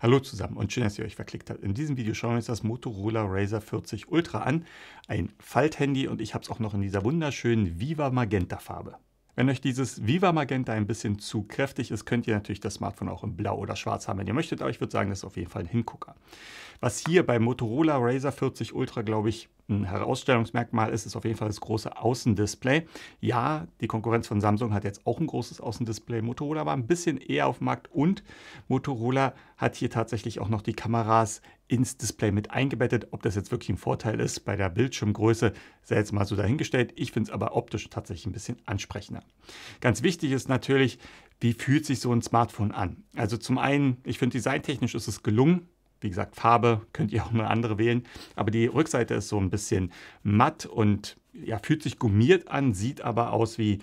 Hallo zusammen und schön, dass ihr euch verklickt habt. In diesem Video schauen wir uns das Motorola Razer 40 Ultra an. Ein Falthandy und ich habe es auch noch in dieser wunderschönen Viva Magenta Farbe. Wenn euch dieses Viva Magenta ein bisschen zu kräftig ist, könnt ihr natürlich das Smartphone auch in blau oder schwarz haben, wenn ihr möchtet, aber ich würde sagen, das ist auf jeden Fall ein Hingucker. Was hier bei Motorola Razer 40 Ultra, glaube ich, ein Herausstellungsmerkmal ist, ist auf jeden Fall das große Außendisplay. Ja, die Konkurrenz von Samsung hat jetzt auch ein großes Außendisplay. Motorola war ein bisschen eher auf dem Markt und Motorola hat hier tatsächlich auch noch die Kameras ins Display mit eingebettet. Ob das jetzt wirklich ein Vorteil ist bei der Bildschirmgröße, sei jetzt mal so dahingestellt. Ich finde es aber optisch tatsächlich ein bisschen ansprechender. Ganz wichtig ist natürlich, wie fühlt sich so ein Smartphone an? Also zum einen, ich finde designtechnisch ist es gelungen. Wie gesagt, Farbe könnt ihr auch eine andere wählen. Aber die Rückseite ist so ein bisschen matt und ja, fühlt sich gummiert an, sieht aber aus wie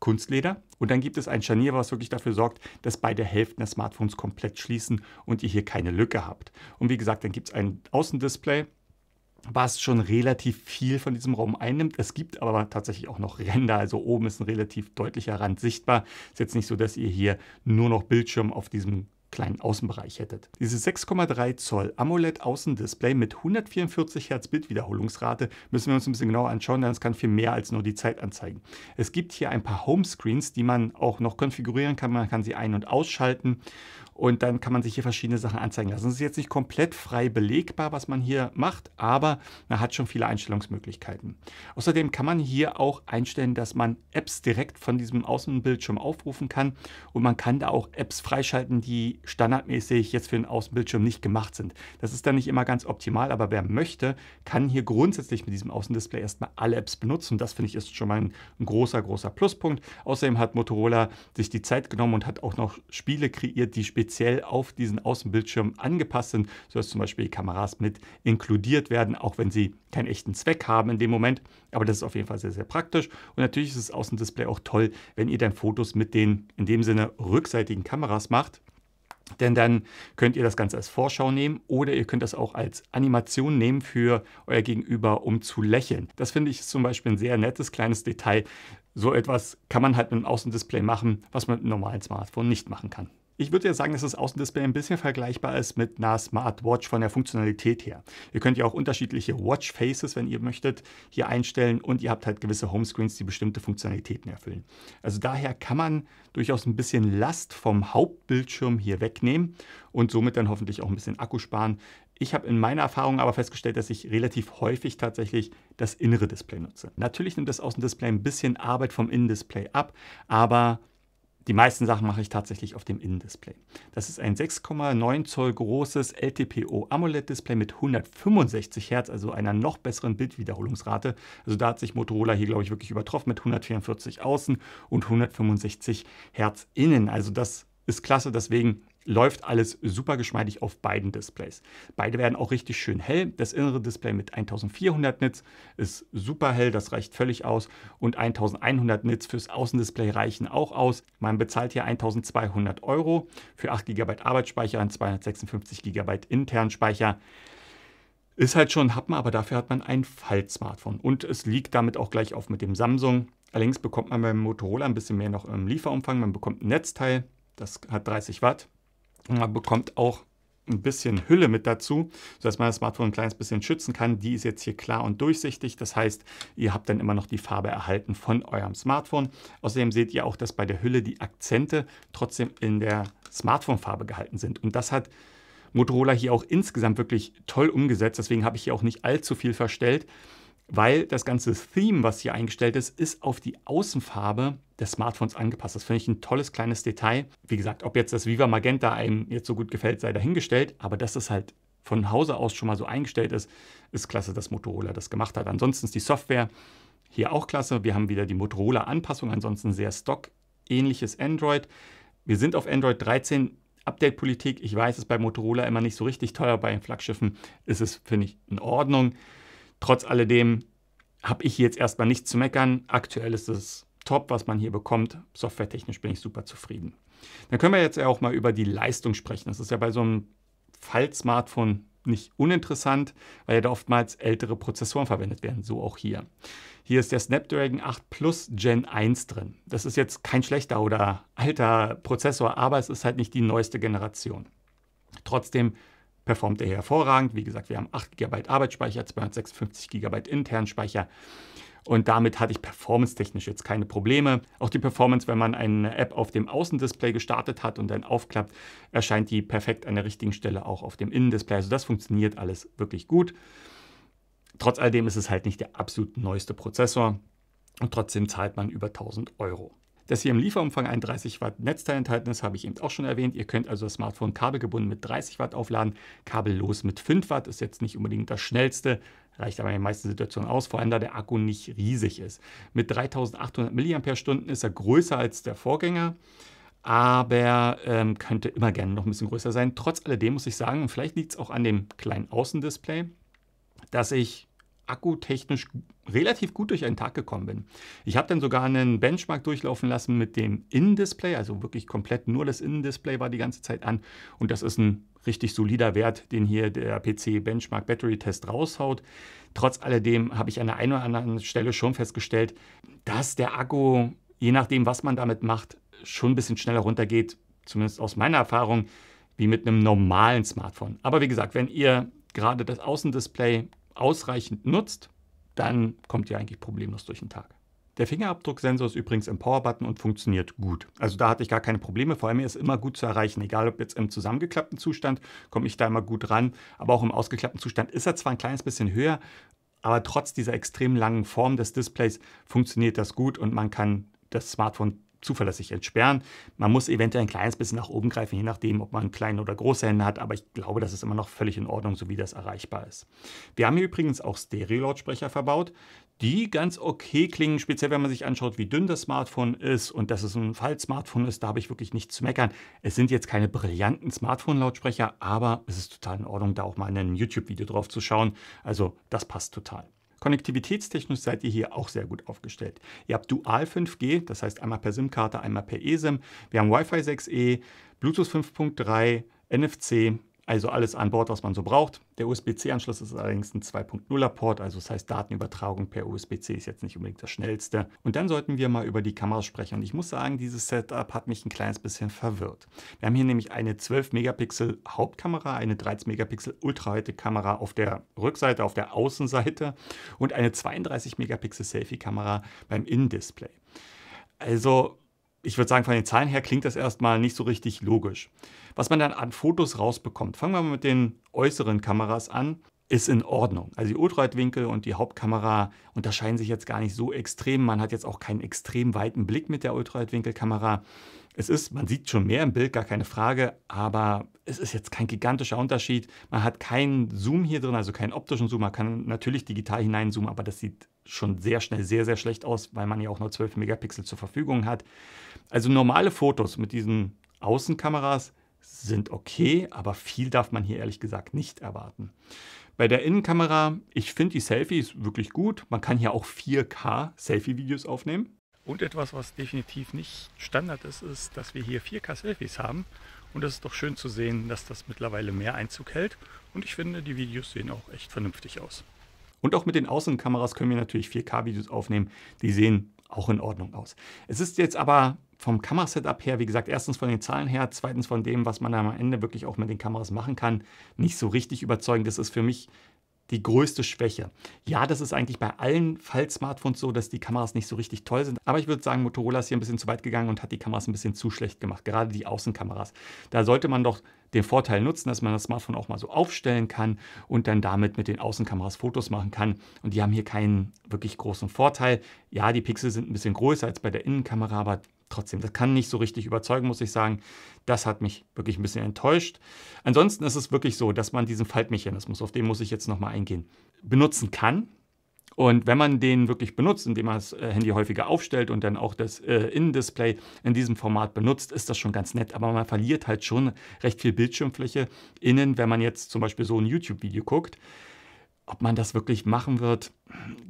Kunstleder. Und dann gibt es ein Scharnier, was wirklich dafür sorgt, dass beide Hälften des Smartphones komplett schließen und ihr hier keine Lücke habt. Und wie gesagt, dann gibt es ein Außendisplay, was schon relativ viel von diesem Raum einnimmt. Es gibt aber tatsächlich auch noch Ränder, also oben ist ein relativ deutlicher Rand sichtbar. Ist jetzt nicht so, dass ihr hier nur noch Bildschirm auf diesem kleinen Außenbereich hättet. Dieses 6,3 Zoll AMOLED Außendisplay mit 144 Hertz Bildwiederholungsrate müssen wir uns ein bisschen genauer anschauen, denn es kann viel mehr als nur die Zeit anzeigen. Es gibt hier ein paar Homescreens, die man auch noch konfigurieren kann. Man kann sie ein- und ausschalten und dann kann man sich hier verschiedene Sachen anzeigen lassen. Es ist jetzt nicht komplett frei belegbar, was man hier macht, aber man hat schon viele Einstellungsmöglichkeiten. Außerdem kann man hier auch einstellen, dass man Apps direkt von diesem Außenbildschirm aufrufen kann. Und man kann da auch Apps freischalten, die standardmäßig jetzt für den Außenbildschirm nicht gemacht sind. Das ist dann nicht immer ganz optimal, aber wer möchte, kann hier grundsätzlich mit diesem Außendisplay erstmal alle Apps benutzen. Das finde ich ist schon mal ein, großer, großer Pluspunkt. Außerdem hat Motorola sich die Zeit genommen und hat auch noch Spiele kreiert, die später speziell auf diesen Außenbildschirm angepasst sind, sodass zum Beispiel Kameras mit inkludiert werden, auch wenn sie keinen echten Zweck haben in dem Moment. Aber das ist auf jeden Fall sehr, sehr praktisch. Und natürlich ist das Außendisplay auch toll, wenn ihr dann Fotos mit den in dem Sinne rückseitigen Kameras macht. Denn dann könnt ihr das Ganze als Vorschau nehmen oder ihr könnt das auch als Animation nehmen für euer Gegenüber, um zu lächeln. Das finde ich zum Beispiel ein sehr nettes kleines Detail. So etwas kann man halt mit einem Außendisplay machen, was man mit einem normalen Smartphone nicht machen kann. Ich würde ja sagen, dass das Außendisplay ein bisschen vergleichbar ist mit einer Smartwatch von der Funktionalität her. Ihr könnt ja auch unterschiedliche Watch-Faces, wenn ihr möchtet, hier einstellen und ihr habt halt gewisse Homescreens, die bestimmte Funktionalitäten erfüllen. Also daher kann man durchaus ein bisschen Last vom Hauptbildschirm hier wegnehmen und somit dann hoffentlich auch ein bisschen Akku sparen. Ich habe in meiner Erfahrung aber festgestellt, dass ich relativ häufig tatsächlich das innere Display nutze. Natürlich nimmt das Außendisplay ein bisschen Arbeit vom Innendisplay ab, aber die meisten Sachen mache ich tatsächlich auf dem Innendisplay. Das ist ein 6,9 Zoll großes LTPO AMOLED-Display mit 165 Hertz, also einer noch besseren Bildwiederholungsrate. Also da hat sich Motorola hier, glaube ich, wirklich übertroffen mit 144 außen und 165 Hertz innen. Also das ist klasse, deswegen läuft alles super geschmeidig auf beiden Displays. Beide werden auch richtig schön hell. Das innere Display mit 1400 Nits ist super hell, das reicht völlig aus. Und 1100 Nits fürs Außendisplay reichen auch aus. Man bezahlt hier 1200 Euro für 8 GB Arbeitsspeicher und 256 GB internen Speicher. Ist halt schon ein Happen, aber dafür hat man ein Faltsmartphone. Und es liegt damit auch gleich auf mit dem Samsung. Allerdings bekommt man beim Motorola ein bisschen mehr noch im Lieferumfang. Man bekommt ein Netzteil, das hat 30 Watt. Man bekommt auch ein bisschen Hülle mit dazu, sodass man das Smartphone ein kleines bisschen schützen kann. Die ist jetzt hier klar und durchsichtig. Das heißt, ihr habt dann immer noch die Farbe erhalten von eurem Smartphone. Außerdem seht ihr auch, dass bei der Hülle die Akzente trotzdem in der Smartphone-Farbe gehalten sind. Und das hat Motorola hier auch insgesamt wirklich toll umgesetzt. Deswegen habe ich hier auch nicht allzu viel verstellt, weil das ganze Theme, was hier eingestellt ist, ist auf die Außenfarbe des Smartphones angepasst. Das finde ich ein tolles kleines Detail. Wie gesagt, ob jetzt das Viva Magenta einem jetzt so gut gefällt, sei dahingestellt, aber dass das halt von Hause aus schon mal so eingestellt ist, ist klasse, dass Motorola das gemacht hat. Ansonsten ist die Software hier auch klasse. Wir haben wieder die Motorola-Anpassung, ansonsten sehr stock-ähnliches Android. Wir sind auf Android 13. Update-Politik, ich weiß, es ist bei Motorola immer nicht so richtig teuer, bei den Flaggschiffen ist es, finde ich, in Ordnung. Trotz alledem habe ich jetzt erstmal nichts zu meckern. Aktuell ist es top, was man hier bekommt. Softwaretechnisch bin ich super zufrieden. Dann können wir jetzt ja auch mal über die Leistung sprechen. Das ist ja bei so einem Fall-Smartphone nicht uninteressant, weil ja da oftmals ältere Prozessoren verwendet werden, so auch hier. Hier ist der Snapdragon 8 Plus Gen 1 drin. Das ist jetzt kein schlechter oder alter Prozessor, aber es ist halt nicht die neueste Generation. Trotzdem performt er hervorragend. Wie gesagt, wir haben 8 GB Arbeitsspeicher, 256 GB internen Speicher. Und damit hatte ich performance-technisch jetzt keine Probleme. Auch die Performance, wenn man eine App auf dem Außendisplay gestartet hat und dann aufklappt, erscheint die perfekt an der richtigen Stelle auch auf dem Innendisplay. Also das funktioniert alles wirklich gut. Trotz alledem ist es halt nicht der absolut neueste Prozessor und trotzdem zahlt man über 1000 Euro. Dass hier im Lieferumfang ein 30 Watt Netzteil enthalten ist, habe ich eben auch schon erwähnt. Ihr könnt also das Smartphone kabelgebunden mit 30 Watt aufladen, kabellos mit 5 Watt, ist jetzt nicht unbedingt das schnellste, reicht aber in den meisten Situationen aus, vor allem da der Akku nicht riesig ist. Mit 3800 mAh ist er größer als der Vorgänger aber ähm, könnte immer gerne noch ein bisschen größer sein. Trotz alledem muss ich sagen, vielleicht liegt es auch an dem kleinen Außendisplay, dass ich akkutechnisch relativ gut durch einen Tag gekommen bin. Ich habe dann sogar einen Benchmark durchlaufen lassen mit dem Innendisplay, also wirklich komplett nur das Innendisplay war die ganze Zeit an und das ist ein richtig solider Wert, den hier der PC Benchmark Battery Test raushaut. Trotz alledem habe ich an der einen oder anderen Stelle schon festgestellt, dass der Akku, je nachdem was man damit macht, schon ein bisschen schneller runtergeht, zumindest aus meiner Erfahrung, wie mit einem normalen Smartphone. Aber wie gesagt, wenn ihr gerade das Außendisplay ausreichend nutzt, dann kommt ihr eigentlich problemlos durch den Tag. Der Fingerabdrucksensor ist übrigens im Powerbutton und funktioniert gut. Also da hatte ich gar keine Probleme. Vor allem ist immer gut zu erreichen. Egal ob jetzt im zusammengeklappten Zustand, komme ich da immer gut ran. Aber auch im ausgeklappten Zustand ist er zwar ein kleines bisschen höher, aber trotz dieser extrem langen Form des Displays funktioniert das gut und man kann das Smartphone zuverlässig entsperren. Man muss eventuell ein kleines bisschen nach oben greifen, je nachdem, ob man kleine oder große Hände hat, aber ich glaube, das ist immer noch völlig in Ordnung, so wie das erreichbar ist. Wir haben hier übrigens auch Stereo-Lautsprecher verbaut, die ganz okay klingen, speziell wenn man sich anschaut, wie dünn das Smartphone ist und dass es ein Fall-Smartphone ist, da habe ich wirklich nichts zu meckern. Es sind jetzt keine brillanten Smartphone-Lautsprecher, aber es ist total in Ordnung, da auch mal ein YouTube-Video drauf zu schauen. Also das passt total. Konnektivitätstechnisch seid ihr hier auch sehr gut aufgestellt. Ihr habt Dual 5G, das heißt einmal per SIM-Karte, einmal per eSIM. Wir haben Wi-Fi 6E, Bluetooth 5.3, NFC also alles an Bord, was man so braucht. Der USB-C-Anschluss ist allerdings ein 2.0er-Port, also das heißt Datenübertragung per USB-C ist jetzt nicht unbedingt das Schnellste. Und dann sollten wir mal über die Kameras sprechen. Und ich muss sagen, dieses Setup hat mich ein kleines bisschen verwirrt. Wir haben hier nämlich eine 12-Megapixel-Hauptkamera, eine 13-Megapixel-Ultraweite-Kamera auf der Rückseite, auf der Außenseite und eine 32-Megapixel-Selfie-Kamera beim Innendisplay. Also ich würde sagen, von den Zahlen her klingt das erstmal nicht so richtig logisch. Was man dann an Fotos rausbekommt, fangen wir mal mit den äußeren Kameras an, ist in Ordnung. Also die Ultraweitwinkel und die Hauptkamera unterscheiden sich jetzt gar nicht so extrem. Man hat jetzt auch keinen extrem weiten Blick mit der Ultraweitwinkelkamera. Es ist, man sieht schon mehr im Bild, gar keine Frage, aber es ist jetzt kein gigantischer Unterschied. Man hat keinen Zoom hier drin, also keinen optischen Zoom. Man kann natürlich digital hineinzoomen, aber das sieht schon sehr schnell sehr, sehr schlecht aus, weil man ja auch nur 12 Megapixel zur Verfügung hat. Also normale Fotos mit diesen Außenkameras sind okay, aber viel darf man hier ehrlich gesagt nicht erwarten. Bei der Innenkamera, ich finde die Selfies wirklich gut. Man kann hier auch 4K Selfie-Videos aufnehmen. Und etwas, was definitiv nicht Standard ist, ist, dass wir hier 4K Selfies haben. Und es ist doch schön zu sehen, dass das mittlerweile mehr Einzug hält. Und ich finde, die Videos sehen auch echt vernünftig aus. Und auch mit den Außenkameras können wir natürlich 4K-Videos aufnehmen. Die sehen auch in Ordnung aus. Es ist jetzt aber vom Kamerasetup her, wie gesagt, erstens von den Zahlen her, zweitens von dem, was man am Ende wirklich auch mit den Kameras machen kann, nicht so richtig überzeugend. Das ist für mich die größte Schwäche. Ja, das ist eigentlich bei allen Fall-Smartphones so, dass die Kameras nicht so richtig toll sind. Aber ich würde sagen, Motorola ist hier ein bisschen zu weit gegangen und hat die Kameras ein bisschen zu schlecht gemacht, gerade die Außenkameras. Da sollte man doch den Vorteil nutzen, dass man das Smartphone auch mal so aufstellen kann und dann damit mit den Außenkameras Fotos machen kann. Und die haben hier keinen wirklich großen Vorteil. Ja, die Pixel sind ein bisschen größer als bei der Innenkamera, aber trotzdem, das kann nicht so richtig überzeugen, muss ich sagen. Das hat mich wirklich ein bisschen enttäuscht. Ansonsten ist es wirklich so, dass man diesen Faltmechanismus, auf den muss ich jetzt nochmal eingehen, benutzen kann. Und wenn man den wirklich benutzt, indem man das äh, Handy häufiger aufstellt und dann auch das äh, Innendisplay in diesem Format benutzt, ist das schon ganz nett. Aber man verliert halt schon recht viel Bildschirmfläche innen, wenn man jetzt zum Beispiel so ein YouTube-Video guckt. Ob man das wirklich machen wird,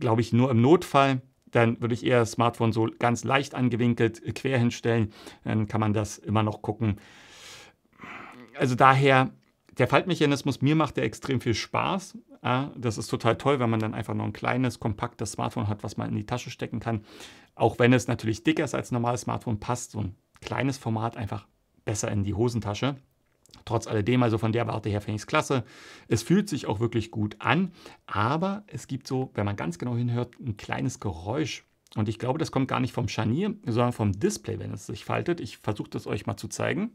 glaube ich nur im Notfall dann würde ich eher das Smartphone so ganz leicht angewinkelt äh, quer hinstellen. Dann kann man das immer noch gucken. Also daher, der Faltmechanismus, mir macht der extrem viel Spaß. Das ist total toll, wenn man dann einfach nur ein kleines, kompaktes Smartphone hat, was man in die Tasche stecken kann. Auch wenn es natürlich dicker ist als ein normales Smartphone, passt so ein kleines Format einfach besser in die Hosentasche. Trotz alledem, also von der Warte her finde ich es klasse. Es fühlt sich auch wirklich gut an, aber es gibt so, wenn man ganz genau hinhört, ein kleines Geräusch. Und ich glaube, das kommt gar nicht vom Scharnier, sondern vom Display, wenn es sich faltet. Ich versuche das euch mal zu zeigen.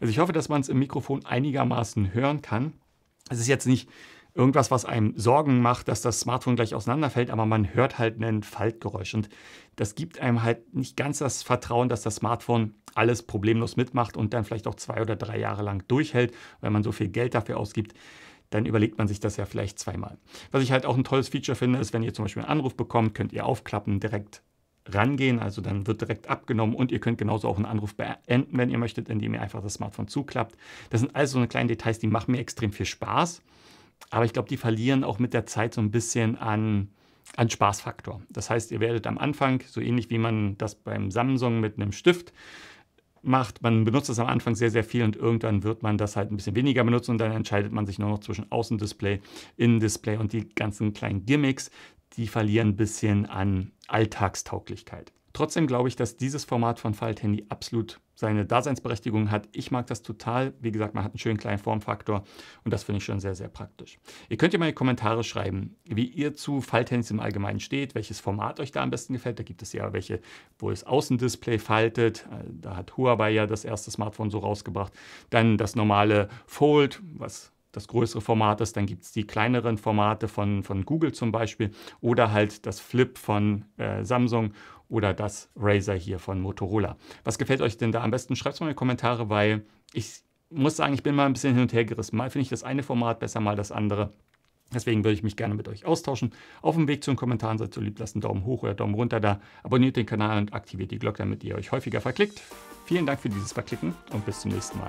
Also ich hoffe, dass man es im Mikrofon einigermaßen hören kann. Es ist jetzt nicht irgendwas, was einem Sorgen macht, dass das Smartphone gleich auseinanderfällt, aber man hört halt ein Faltgeräusch. Und das gibt einem halt nicht ganz das Vertrauen, dass das Smartphone alles problemlos mitmacht und dann vielleicht auch zwei oder drei Jahre lang durchhält, wenn man so viel Geld dafür ausgibt dann überlegt man sich das ja vielleicht zweimal. Was ich halt auch ein tolles Feature finde, ist, wenn ihr zum Beispiel einen Anruf bekommt, könnt ihr aufklappen, direkt rangehen, also dann wird direkt abgenommen und ihr könnt genauso auch einen Anruf beenden, wenn ihr möchtet, indem ihr einfach das Smartphone zuklappt. Das sind also so kleine Details, die machen mir extrem viel Spaß aber ich glaube, die verlieren auch mit der Zeit so ein bisschen an, an Spaßfaktor. Das heißt, ihr werdet am Anfang, so ähnlich wie man das beim Samsung mit einem Stift macht, man benutzt es am Anfang sehr, sehr viel und irgendwann wird man das halt ein bisschen weniger benutzen und dann entscheidet man sich nur noch zwischen Außendisplay, Innendisplay und die ganzen kleinen Gimmicks, die verlieren ein bisschen an Alltagstauglichkeit. Trotzdem glaube ich, dass dieses Format von Falthandy absolut seine Daseinsberechtigung hat. Ich mag das total. Wie gesagt, man hat einen schönen kleinen Formfaktor und das finde ich schon sehr, sehr praktisch. Ihr könnt ja mal in die Kommentare schreiben, wie ihr zu Falthandys im Allgemeinen steht, welches Format euch da am besten gefällt. Da gibt es ja welche, wo es Außendisplay faltet. Äh, da hat Huawei ja das erste Smartphone so rausgebracht. Dann das normale Fold, was das größere Format ist, dann gibt es die kleineren Formate von, von Google zum Beispiel oder halt das Flip von äh, Samsung oder das Razer hier von Motorola. Was gefällt euch denn da am besten? Schreibt es mal in die Kommentare, weil ich muss sagen, ich bin mal ein bisschen hin und her gerissen. Mal finde ich das eine Format besser, mal das andere. Deswegen würde ich mich gerne mit euch austauschen. Auf dem Weg zu den Kommentaren seid ihr lieb, lasst einen Daumen hoch oder Daumen runter da. Abonniert den Kanal und aktiviert die Glocke, damit ihr euch häufiger verklickt. Vielen Dank für dieses Verklicken und bis zum nächsten Mal.